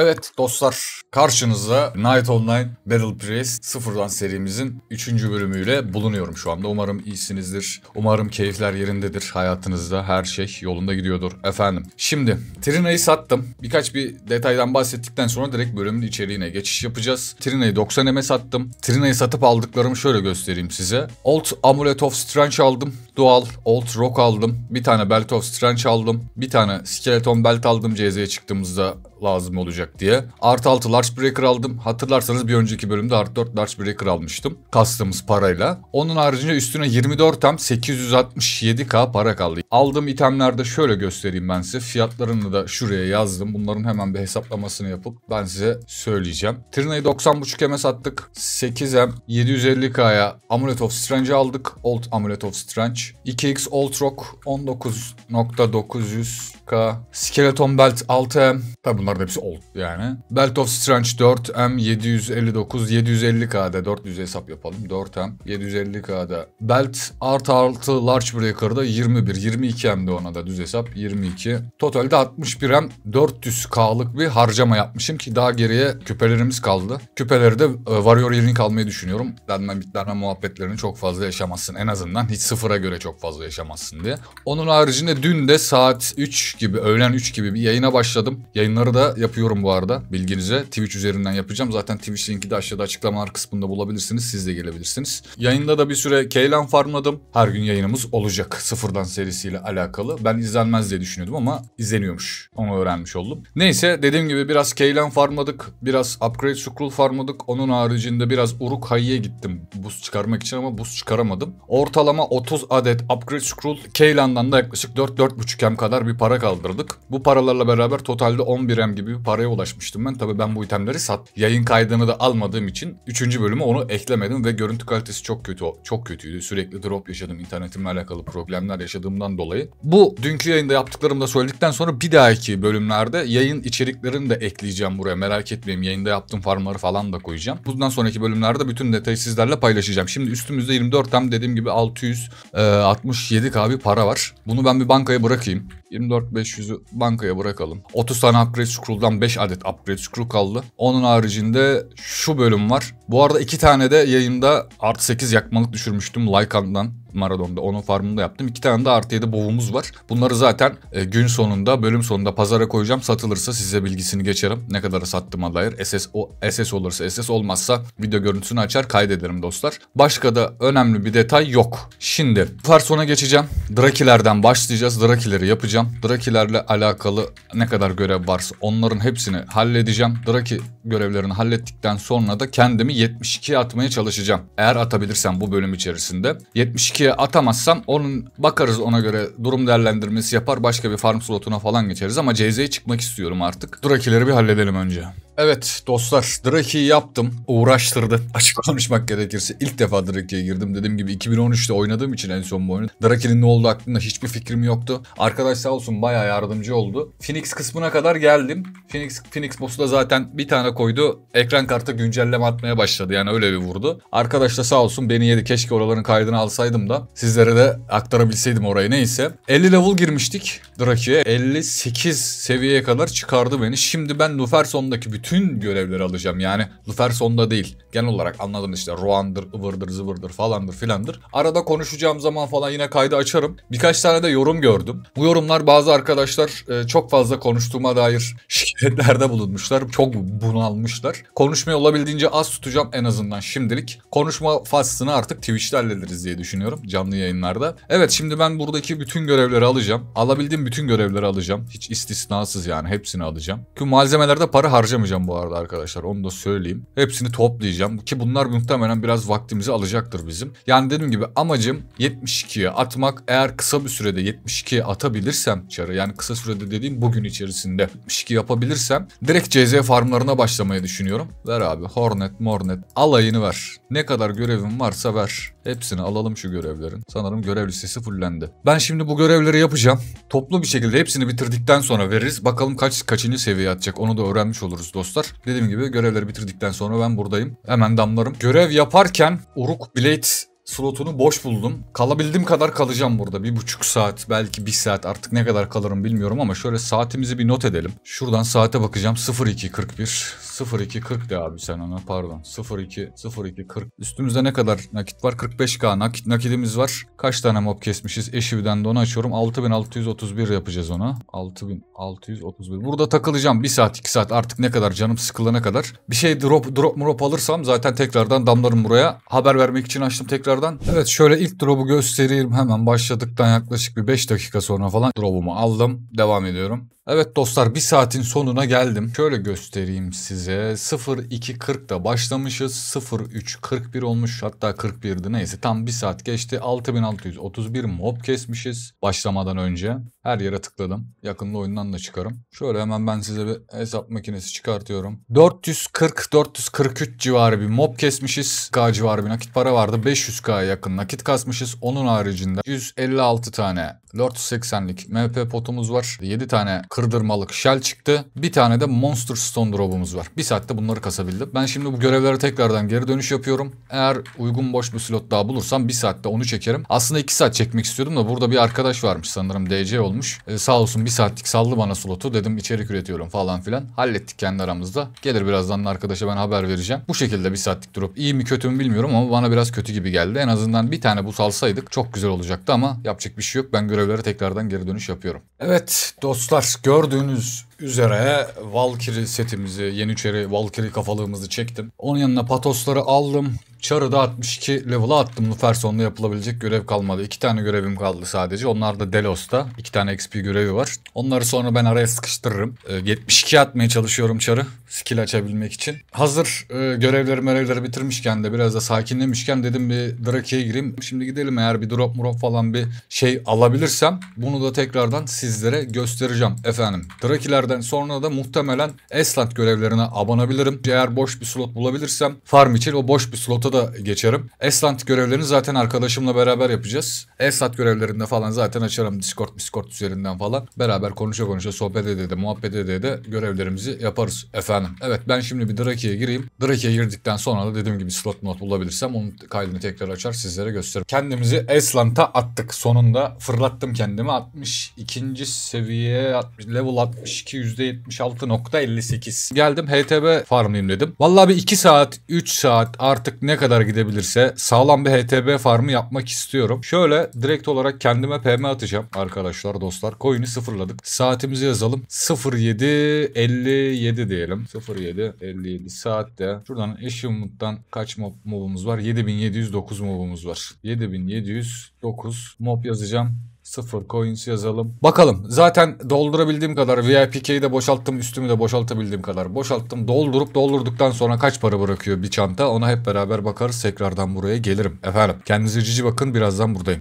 Evet dostlar karşınızda Night Online Battle Priest sıfırdan serimizin 3. bölümüyle bulunuyorum şu anda. Umarım iyisinizdir. Umarım keyifler yerindedir. Hayatınızda her şey yolunda gidiyordur efendim. Şimdi Trina'yı sattım. Birkaç bir detaydan bahsettikten sonra direkt bölümün içeriğine geçiş yapacağız. Trina'yı 90 m'e sattım. Trina'yı satıp aldıklarımı şöyle göstereyim size. Old Amulet of Strange aldım. Dual Old Rock aldım. Bir tane Belt of Strange aldım. Bir tane Skeleton Belt aldım CZ'ye çıktığımızda lazım olacak diye. Art 6 Large Breaker aldım. Hatırlarsanız bir önceki bölümde Art 4 Large Breaker almıştım. Kastığımız parayla. Onun haricinde üstüne 24 tam 867k para kaldı. Aldığım itemlerde şöyle göstereyim ben size. Fiyatlarını da şuraya yazdım. Bunların hemen bir hesaplamasını yapıp ben size söyleyeceğim. Trina'yı 90.5M'e attık 8M 750k'ya Amulet of strange aldık. Old Amulet of Strange. 2X Old Rock 19.900 dakika. Skeleton Belt 6M. Tabi da hepsi old yani. Belt of Strange 4M 759 750K'da 400 hesap yapalım. 4M 750K'da. Belt Art 6 Large Breaker'da 21. 22M'de ona da düz hesap 22. Totalde 61M 400K'lık bir harcama yapmışım ki daha geriye küpelerimiz kaldı. Küpeleri de e, Warrior yerini kalmayı düşünüyorum. Denme bitlenme muhabbetlerini çok fazla yaşamazsın. En azından hiç sıfıra göre çok fazla yaşamazsın diye. Onun haricinde dün de saat 3 gibi öğlen 3 gibi bir yayına başladım. Yayınları da yapıyorum bu arada bilginize. Twitch üzerinden yapacağım. Zaten Twitch linki de aşağıda açıklamalar kısmında bulabilirsiniz. Siz de gelebilirsiniz. Yayında da bir süre Keylan farmladım. Her gün yayınımız olacak. Sıfırdan serisiyle alakalı. Ben izlenmez diye düşünüyordum ama izleniyormuş. Onu öğrenmiş oldum. Neyse dediğim gibi biraz Keylan farmladık. Biraz Upgrade Scroll farmladık. Onun haricinde biraz Uruk Hayı'ya gittim. Buz çıkarmak için ama buz çıkaramadım. Ortalama 30 adet Upgrade Scroll Keylan'dan da yaklaşık 4-4,5 hem kadar bir para kaldırdık. Bu paralarla beraber totalde 11 M gibi bir paraya ulaşmıştım ben. Tabi ben bu itemleri sat. Yayın kaydını da almadığım için 3. bölümü onu eklemedim ve görüntü kalitesi çok kötü. Çok kötüydü. Sürekli drop yaşadım. internetimle alakalı problemler yaşadığımdan dolayı. Bu dünkü yayında yaptıklarımı da söyledikten sonra bir dahaki bölümlerde yayın içeriklerini de ekleyeceğim buraya. Merak etmeyin. Yayında yaptığım farmları falan da koyacağım. Bundan sonraki bölümlerde bütün detayı sizlerle paylaşacağım. Şimdi üstümüzde 24 tam dediğim gibi 667 e, KB para var. Bunu ben bir bankaya bırakayım. 24 500'ü bankaya bırakalım. 30 tane upgrade scroll'dan 5 adet upgrade scroll kaldı. Onun haricinde şu bölüm var. Bu arada iki tane de yayında artı 8 yakmalık düşürmüştüm Lycan'dan maratonda onun farmını da yaptım. İki tane de artı 7 bovumuz var. Bunları zaten e, gün sonunda bölüm sonunda pazara koyacağım. Satılırsa size bilgisini geçerim. Ne kadara sattım dair. SS, o, SS olursa SS olmazsa video görüntüsünü açar kaydederim dostlar. Başka da önemli bir detay yok. Şimdi Farson'a geçeceğim. Drakilerden başlayacağız. Drakileri yapacağım. Drakilerle alakalı ne kadar görev varsa onların hepsini halledeceğim. Draki görevlerini hallettikten sonra da kendimi 72'ye atmaya çalışacağım. Eğer atabilirsem bu bölüm içerisinde. 72 2'ye atamazsam onun bakarız ona göre durum değerlendirmesi yapar. Başka bir farm slotuna falan geçeriz ama CZ'ye çıkmak istiyorum artık. Durakileri bir halledelim önce. Evet dostlar Drake'i yaptım. Uğraştırdı. Açık konuşmak gerekirse ilk defa Draki'ye girdim. Dediğim gibi 2013'te oynadığım için en son bu oyunu. Drake'nin ne oldu aklımda hiçbir fikrim yoktu. Arkadaş sağ olsun baya yardımcı oldu. Phoenix kısmına kadar geldim. Phoenix Phoenix boss'u da zaten bir tane koydu. Ekran kartı güncelleme atmaya başladı. Yani öyle bir vurdu. Arkadaş da sağ olsun beni yedi. Keşke oraların kaydını alsaydım da sizlere de aktarabilseydim orayı. Neyse. 50 level girmiştik Draki'ye. 58 seviyeye kadar çıkardı beni. Şimdi ben Nuferson'daki bütün bütün görevleri alacağım. Yani Luferson'da değil. Genel olarak anladın işte Ruan'dır, ıvırdır, zıvırdır falandır filandır. Arada konuşacağım zaman falan yine kaydı açarım. Birkaç tane de yorum gördüm. Bu yorumlar bazı arkadaşlar e, çok fazla konuştuğuma dair şikayetlerde bulunmuşlar. Çok bunalmışlar. Konuşmayı olabildiğince az tutacağım en azından şimdilik. Konuşma faslını artık Twitch'te hallederiz diye düşünüyorum canlı yayınlarda. Evet şimdi ben buradaki bütün görevleri alacağım. Alabildiğim bütün görevleri alacağım. Hiç istisnasız yani hepsini alacağım. Çünkü malzemelerde para harcamayacağım yapmayacağım bu arada arkadaşlar onu da söyleyeyim. Hepsini toplayacağım ki bunlar muhtemelen biraz vaktimizi alacaktır bizim. Yani dediğim gibi amacım 72'ye atmak. Eğer kısa bir sürede 72'ye atabilirsem içeri yani kısa sürede dediğim bugün içerisinde 72 yapabilirsem direkt CZ farmlarına başlamayı düşünüyorum. Ver abi Hornet, Mornet alayını ver. Ne kadar görevim varsa ver. Hepsini alalım şu görevlerin. Sanırım görev listesi fullendi. Ben şimdi bu görevleri yapacağım. Toplu bir şekilde hepsini bitirdikten sonra veririz. Bakalım kaç kaçıncı seviye atacak onu da öğrenmiş oluruz dostlar dostlar. Dediğim gibi görevleri bitirdikten sonra ben buradayım. Hemen damlarım. Görev yaparken Uruk Blade slotunu boş buldum. Kalabildiğim kadar kalacağım burada. Bir buçuk saat belki bir saat artık ne kadar kalırım bilmiyorum ama şöyle saatimizi bir not edelim. Şuradan saate bakacağım 02.41. 02.40 de abi sen ona pardon. 02:02:40 Üstümüzde ne kadar nakit var? 45k nakit, nakitimiz var. Kaç tane mob kesmişiz? Eşividen de onu açıyorum. 6631 yapacağız ona. 6631. Burada takılacağım. Bir saat iki saat artık ne kadar canım sıkılana kadar. Bir şey drop drop drop alırsam zaten tekrardan damlarım buraya. Haber vermek için açtım tekrar tekrardan. Evet şöyle ilk drop'u göstereyim. Hemen başladıktan yaklaşık bir 5 dakika sonra falan drop'umu aldım. Devam ediyorum. Evet dostlar bir saatin sonuna geldim. Şöyle göstereyim size. 02.40'da başlamışız. 03.41 olmuş hatta 41'di neyse tam bir saat geçti. 6631 mob kesmişiz başlamadan önce. Her yere tıkladım. Yakında oyundan da çıkarım. Şöyle hemen ben size bir hesap makinesi çıkartıyorum. 440-443 civarı bir mob kesmişiz. K civarı bir nakit para vardı. 500K'ya yakın nakit kasmışız. Onun haricinde 156 tane 480'lik MP potumuz var. 7 tane kırdırmalık shell çıktı. Bir tane de Monster Stone drop'umuz var. Bir saatte bunları kasabildim. Ben şimdi bu görevlere tekrardan geri dönüş yapıyorum. Eğer uygun boş bir slot daha bulursam bir saatte onu çekerim. Aslında iki saat çekmek istiyordum da burada bir arkadaş varmış sanırım DC olmuş. Ee, sağ olsun bir saatlik saldı bana slotu. Dedim içerik üretiyorum falan filan. Hallettik kendi aramızda. Gelir birazdan arkadaşa ben haber vereceğim. Bu şekilde bir saatlik drop. İyi mi kötü mü bilmiyorum ama bana biraz kötü gibi geldi. En azından bir tane bu salsaydık çok güzel olacaktı ama yapacak bir şey yok. Ben görevlere tekrardan geri dönüş yapıyorum. Evet dostlar gördüğünüz üzere Valkyrie setimizi, Yeniçeri Valkyrie kafalığımızı çektim. Onun yanına patosları aldım. Charı da 62 level'a attım. Luferson'da yapılabilecek görev kalmadı. İki tane görevim kaldı sadece. Onlar da Delos'ta. İki tane XP görevi var. Onları sonra ben araya sıkıştırırım. 72 ee, atmaya çalışıyorum Charı. Skill açabilmek için. Hazır e, görevleri görevleri bitirmişken de biraz da sakinlemişken dedim bir Drake'ye gireyim. Şimdi gidelim eğer bir drop murop falan bir şey alabilirsem bunu da tekrardan sizlere göstereceğim. Efendim Drake'ler görevlerden sonra da muhtemelen Esland görevlerine abanabilirim. Eğer boş bir slot bulabilirsem farm için o boş bir slota da geçerim. Esland görevlerini zaten arkadaşımla beraber yapacağız. Esland görevlerinde falan zaten açarım Discord, Discord üzerinden falan. Beraber konuşa konuşa sohbet ede de muhabbet ede görevlerimizi yaparız efendim. Evet ben şimdi bir Draki'ye gireyim. Draki'ye girdikten sonra da dediğim gibi slot not bulabilirsem onun kaydını tekrar açar sizlere gösteririm. Kendimizi Esland'a attık sonunda. Fırlattım kendimi 62. seviye level 62 eksi %76.58. Geldim HTB farmlayayım dedim. Vallahi bir 2 saat 3 saat artık ne kadar gidebilirse sağlam bir HTB farmı yapmak istiyorum. Şöyle direkt olarak kendime PM atacağım arkadaşlar dostlar. Coin'i sıfırladık. Saatimizi yazalım. 07.57 diyelim. 07.57 saatte. Şuradan eşimuttan kaç mob mobumuz var? 7709 mobumuz var. 7709 mob yazacağım. Sıfır coins yazalım. Bakalım. Zaten doldurabildiğim kadar VIP key'i de boşalttım. Üstümü de boşaltabildiğim kadar boşalttım. Doldurup doldurduktan sonra kaç para bırakıyor bir çanta? Ona hep beraber bakarız. Tekrardan buraya gelirim. Efendim kendinize cici bakın. Birazdan buradayım.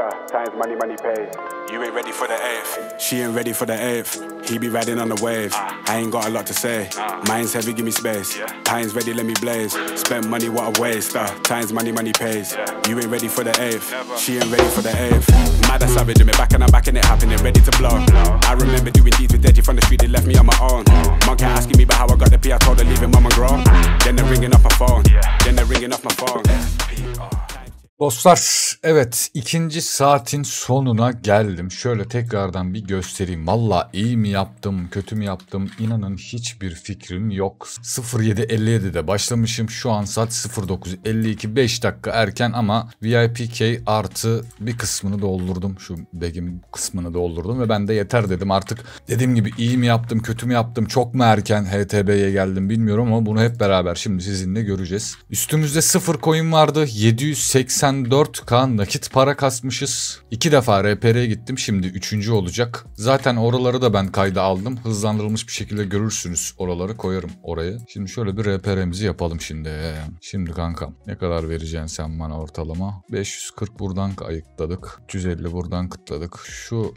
Walker, uh, times money, money pays. You ain't ready for the eighth. She ain't ready for the eighth. He be riding on the wave. Uh, I ain't got a lot to say. Uh, Mine's heavy, give me space. Yeah. Time's ready, let me blaze. Spend money, what a waste. Uh, time's money, money pays. Yeah. You ain't ready for the eighth. She ain't ready for the eighth. Mad as savage, me back and I'm back and it happening, ready to blow. blow. I remember doing deeds with Deji from the street, they left me on my own. Monkey asking me about how I got the P, I told her leave it, mama grown. Then they're ringing off my phone. Yeah. Then they're ringing off my phone. S-P-R. Dostlar evet ikinci saatin sonuna geldim. Şöyle tekrardan bir göstereyim. Valla iyi mi yaptım kötü mü yaptım inanın hiçbir fikrim yok. 07.57'de başlamışım. Şu an saat 09.52 5 dakika erken ama VIPK artı bir kısmını doldurdum. Şu begim kısmını doldurdum ve ben de yeter dedim artık. Dediğim gibi iyi mi yaptım kötü mü yaptım çok mu erken HTB'ye geldim bilmiyorum ama bunu hep beraber şimdi sizinle göreceğiz. Üstümüzde 0 coin vardı 780 4 k nakit para kasmışız. İki defa RPR'ye gittim şimdi üçüncü olacak. Zaten oraları da ben kayda aldım. Hızlandırılmış bir şekilde görürsünüz. Oraları koyarım oraya. Şimdi şöyle bir RPR'mizi yapalım şimdi. Şimdi kankam ne kadar vereceksin sen bana ortalama? 540 buradan ayıkladık. 350 buradan kıtladık. Şu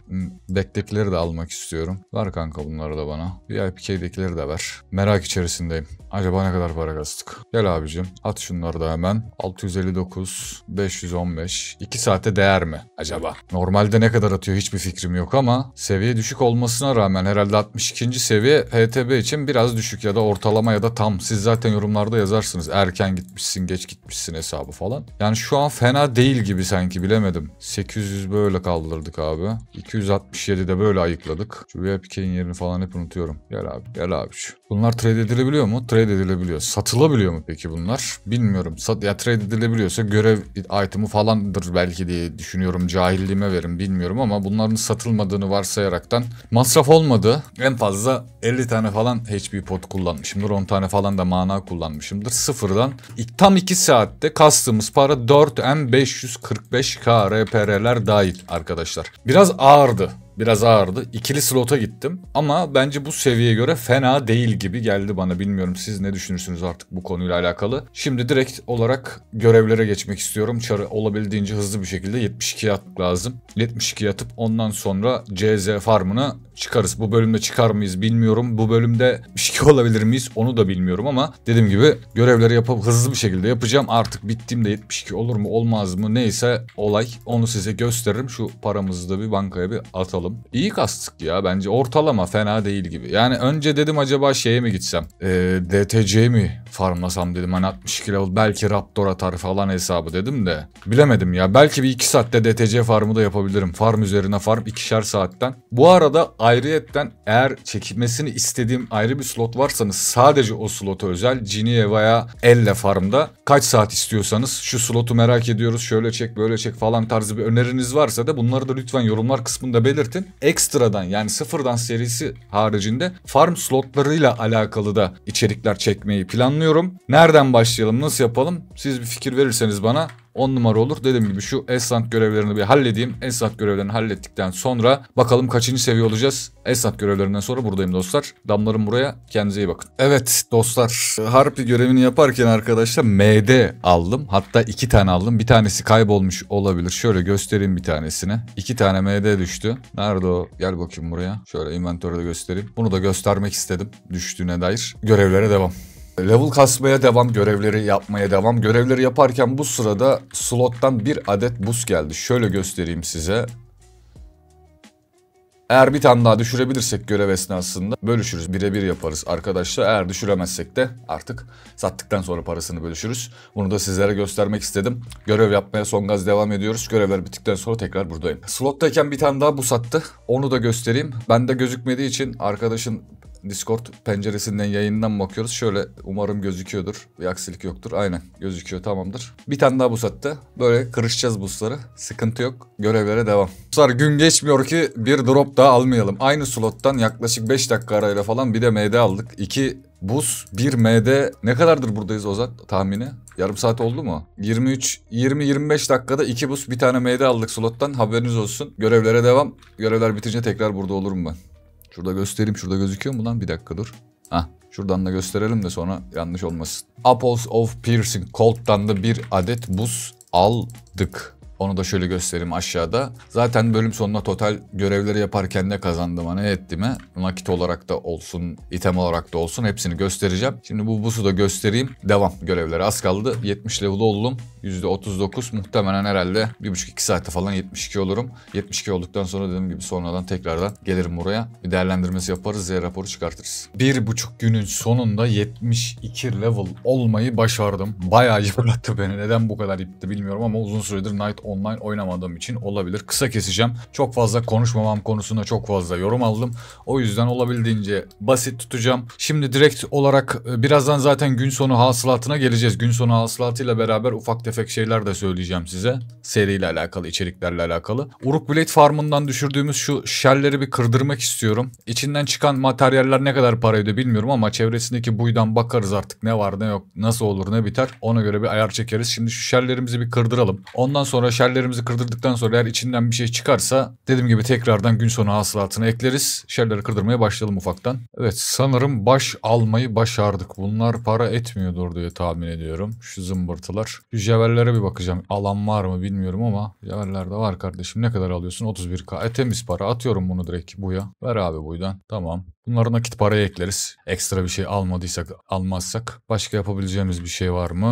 dektekileri de almak istiyorum. Ver kanka bunları da bana. VIPK'dekileri de ver. Merak içerisindeyim. Acaba ne kadar para gastık? Gel abicim at şunları da hemen. 659, 515. 2 saate değer mi acaba? Normalde ne kadar atıyor hiçbir fikrim yok ama seviye düşük olmasına rağmen herhalde 62. seviye HTB için biraz düşük ya da ortalama ya da tam. Siz zaten yorumlarda yazarsınız. Erken gitmişsin, geç gitmişsin hesabı falan. Yani şu an fena değil gibi sanki bilemedim. 800 böyle kaldırdık abi. 267 de böyle ayıkladık. Şu VPK'in yerini falan hep unutuyorum. Gel abi, gel abi. Bunlar trade edilebiliyor mu? Trade trade edilebiliyor. Satılabiliyor mu peki bunlar? Bilmiyorum. Sat ya trade edilebiliyorsa görev item'ı falandır belki diye düşünüyorum. Cahilliğime verin bilmiyorum ama bunların satılmadığını varsayaraktan masraf olmadı. En fazla 50 tane falan HP pot kullanmışımdır. 10 tane falan da mana kullanmışımdır. Sıfırdan tam 2 saatte kastığımız para 4M545K RPR'ler dahil arkadaşlar. Biraz ağırdı biraz ağırdı. İkili slota gittim ama bence bu seviyeye göre fena değil gibi geldi bana. Bilmiyorum siz ne düşünürsünüz artık bu konuyla alakalı. Şimdi direkt olarak görevlere geçmek istiyorum. Çarı olabildiğince hızlı bir şekilde 72 yat lazım. 72 yatıp ondan sonra CZ farmına çıkarız. Bu bölümde çıkar mıyız bilmiyorum. Bu bölümde şike olabilir miyiz onu da bilmiyorum ama dediğim gibi görevleri yapıp hızlı bir şekilde yapacağım. Artık bittiğimde 72 olur mu olmaz mı neyse olay onu size gösteririm. Şu paramızı da bir bankaya bir atalım bakalım. İyi kastık ya bence ortalama fena değil gibi. Yani önce dedim acaba şeye mi gitsem? Ee, DTC mi farmlasam dedim. Hani 62 level belki Raptor atar falan hesabı dedim de. Bilemedim ya. Belki bir 2 saatte DTC farmı da yapabilirim. Farm üzerine farm ikişer saatten. Bu arada ayrıyetten eğer çekilmesini istediğim ayrı bir slot varsanız sadece o slota özel Genie veya Elle farmda kaç saat istiyorsanız şu slotu merak ediyoruz şöyle çek böyle çek falan tarzı bir öneriniz varsa da bunları da lütfen yorumlar kısmında belirtin. Ekstradan yani sıfırdan serisi haricinde farm slotlarıyla alakalı da içerikler çekmeyi planlıyorum planlıyorum. Nereden başlayalım? Nasıl yapalım? Siz bir fikir verirseniz bana 10 numara olur. Dediğim gibi şu Esant görevlerini bir halledeyim. Esant görevlerini hallettikten sonra bakalım kaçıncı seviye olacağız. Esant görevlerinden sonra buradayım dostlar. Damlarım buraya. Kendinize iyi bakın. Evet dostlar Harpi görevini yaparken arkadaşlar MD aldım. Hatta iki tane aldım. Bir tanesi kaybolmuş olabilir. Şöyle göstereyim bir tanesini. İki tane MD düştü. Nerede o? Gel bakayım buraya. Şöyle inventörde göstereyim. Bunu da göstermek istedim düştüğüne dair. Görevlere devam. Level kasmaya devam, görevleri yapmaya devam. Görevleri yaparken bu sırada slottan bir adet bus geldi. Şöyle göstereyim size. Eğer bir tane daha düşürebilirsek görev esnasında bölüşürüz. Birebir yaparız arkadaşlar. Eğer düşüremezsek de artık sattıktan sonra parasını bölüşürüz. Bunu da sizlere göstermek istedim. Görev yapmaya son gaz devam ediyoruz. Görevler bittikten sonra tekrar buradayım. Slottayken bir tane daha bu sattı. Onu da göstereyim. Bende gözükmediği için arkadaşın Discord penceresinden yayından bakıyoruz. Şöyle umarım gözüküyordur. Bir aksilik yoktur. Aynen gözüküyor tamamdır. Bir tane daha bu saatte. Böyle kırışacağız busları. Sıkıntı yok. Görevlere devam. Buslar gün geçmiyor ki bir drop daha almayalım. Aynı slottan yaklaşık 5 dakika arayla falan bir de MD aldık. 2 Buz 1 MD ne kadardır buradayız Ozat tahmini? Yarım saat oldu mu? 23 20 25 dakikada 2 bus bir tane MD aldık slottan. Haberiniz olsun. Görevlere devam. Görevler bitince tekrar burada olurum ben. Şurada göstereyim. Şurada gözüküyor mu lan? Bir dakika dur. Hah. Şuradan da gösterelim de sonra yanlış olmasın. Apples of Piercing Colt'tan da bir adet buz aldık. Onu da şöyle göstereyim aşağıda. Zaten bölüm sonuna total görevleri yaparken ne kazandım ne ettim nakit olarak da olsun item olarak da olsun hepsini göstereceğim. Şimdi bu busu da göstereyim. Devam görevleri az kaldı. 70 level oldum. %39 muhtemelen herhalde 1,5-2 saate falan 72 olurum. 72 olduktan sonra dediğim gibi sonradan tekrardan gelirim buraya. Bir değerlendirmesi yaparız. Z raporu çıkartırız. 1,5 günün sonunda 72 level olmayı başardım. Bayağı yıprattı beni. Neden bu kadar yıprattı bilmiyorum ama uzun süredir Night online oynamadığım için olabilir. Kısa keseceğim. Çok fazla konuşmamam konusunda çok fazla yorum aldım. O yüzden olabildiğince basit tutacağım. Şimdi direkt olarak e, birazdan zaten gün sonu hasılatına geleceğiz. Gün sonu hasılatıyla beraber ufak tefek şeyler de söyleyeceğim size. Seriyle alakalı, içeriklerle alakalı. Uruk Blade Farm'ından düşürdüğümüz şu şerleri bir kırdırmak istiyorum. İçinden çıkan materyaller ne kadar para ödüyor bilmiyorum ama çevresindeki buydan bakarız artık ne var ne yok, nasıl olur ne biter. Ona göre bir ayar çekeriz. Şimdi şu şerlerimizi bir kırdıralım. Ondan sonra şerlerimizi kırdırdıktan sonra eğer içinden bir şey çıkarsa dediğim gibi tekrardan gün sonu hasılatını ekleriz. Şerleri kırdırmaya başlayalım ufaktan. Evet sanırım baş almayı başardık. Bunlar para etmiyordur diye tahmin ediyorum. Şu zımbırtılar. Şu jeverlere bir bakacağım. Alan var mı bilmiyorum ama jeverler de var kardeşim. Ne kadar alıyorsun? 31k. E temiz para. Atıyorum bunu direkt buya. Ver abi buydan. Tamam. Bunlara nakit paraya ekleriz. Ekstra bir şey almadıysak, almazsak. Başka yapabileceğimiz bir şey var mı?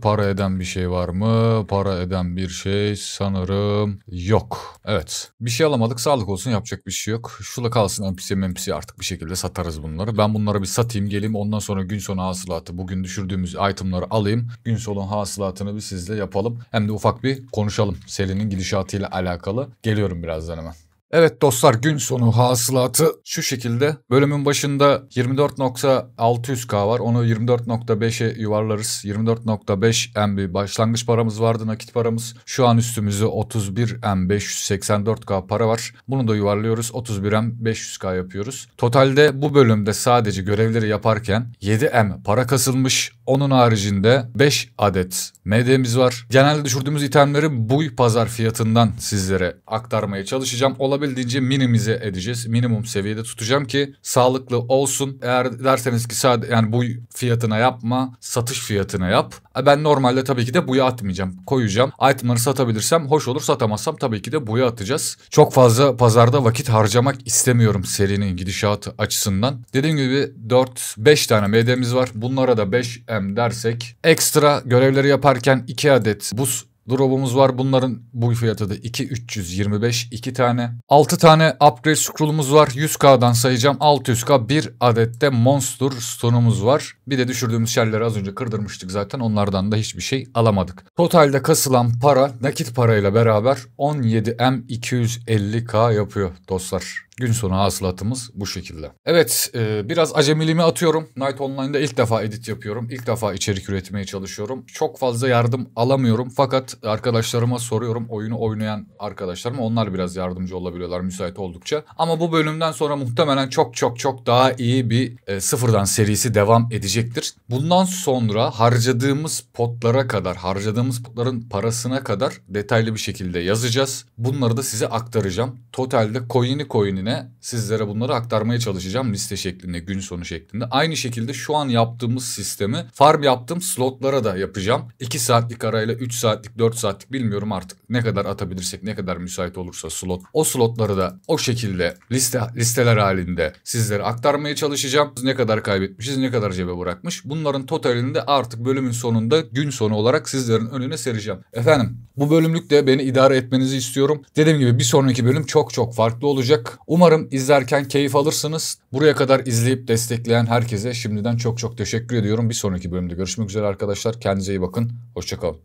Para eden bir şey var mı? Para eden bir şey şey sanırım yok. Evet. Bir şey alamadık. Sağlık olsun yapacak bir şey yok. Şula kalsın NPC NPC artık bir şekilde satarız bunları. Ben bunları bir satayım geleyim. Ondan sonra gün sonu hasılatı bugün düşürdüğümüz itemları alayım. Gün sonu hasılatını bir sizle yapalım. Hem de ufak bir konuşalım. Selin'in gidişatıyla alakalı. Geliyorum birazdan hemen. Evet dostlar gün sonu hasılatı şu şekilde. Bölümün başında 24.600k var. Onu 24.5'e yuvarlarız. 24.5 MB başlangıç paramız vardı nakit paramız. Şu an üstümüzde 31 M 584k para var. Bunu da yuvarlıyoruz. 31 M 500k yapıyoruz. Totalde bu bölümde sadece görevleri yaparken 7 M para kasılmış. Onun haricinde 5 adet MD'miz var. Genelde düşürdüğümüz itemleri bu pazar fiyatından sizlere aktarmaya çalışacağım. Olabilir olabildiğince minimize edeceğiz. Minimum seviyede tutacağım ki sağlıklı olsun. Eğer derseniz ki sadece yani bu fiyatına yapma, satış fiyatına yap. E, ben normalde tabii ki de buya atmayacağım. Koyacağım. Itemları satabilirsem hoş olur. Satamazsam tabii ki de buya atacağız. Çok fazla pazarda vakit harcamak istemiyorum serinin gidişatı açısından. Dediğim gibi 4-5 tane MD'miz var. Bunlara da 5M dersek ekstra görevleri yaparken 2 adet buz Drop'umuz var. Bunların bu fiyatı da 2325 2 tane. 6 tane upgrade scroll'umuz var. 100K'dan sayacağım. 600K bir adette monster stone'umuz var. Bir de düşürdüğümüz şerleri az önce kırdırmıştık zaten. Onlardan da hiçbir şey alamadık. Totalde kasılan para nakit parayla beraber 17M250K yapıyor dostlar. Gün sonu hasılatımız bu şekilde. Evet e, biraz acemiliğimi atıyorum. Night Online'da ilk defa edit yapıyorum. İlk defa içerik üretmeye çalışıyorum. Çok fazla yardım alamıyorum. Fakat arkadaşlarıma soruyorum. Oyunu oynayan arkadaşlarım onlar biraz yardımcı olabiliyorlar müsait oldukça. Ama bu bölümden sonra muhtemelen çok çok çok daha iyi bir e, sıfırdan serisi devam edecektir. Bundan sonra harcadığımız potlara kadar, harcadığımız potların parasına kadar detaylı bir şekilde yazacağız. Bunları da size aktaracağım. Totalde coin'i coin'i yine sizlere bunları aktarmaya çalışacağım liste şeklinde, gün sonu şeklinde. Aynı şekilde şu an yaptığımız sistemi farm yaptığım slotlara da yapacağım. 2 saatlik arayla 3 saatlik, 4 saatlik bilmiyorum artık ne kadar atabilirsek, ne kadar müsait olursa slot. O slotları da o şekilde liste listeler halinde sizlere aktarmaya çalışacağım. Ne kadar kaybetmişiz, ne kadar cebe bırakmış. Bunların totalini de artık bölümün sonunda gün sonu olarak sizlerin önüne sereceğim. Efendim bu bölümlük de beni idare etmenizi istiyorum. Dediğim gibi bir sonraki bölüm çok çok farklı olacak. Umarım izlerken keyif alırsınız. Buraya kadar izleyip destekleyen herkese şimdiden çok çok teşekkür ediyorum. Bir sonraki bölümde görüşmek üzere arkadaşlar. Kendinize iyi bakın. Hoşçakalın.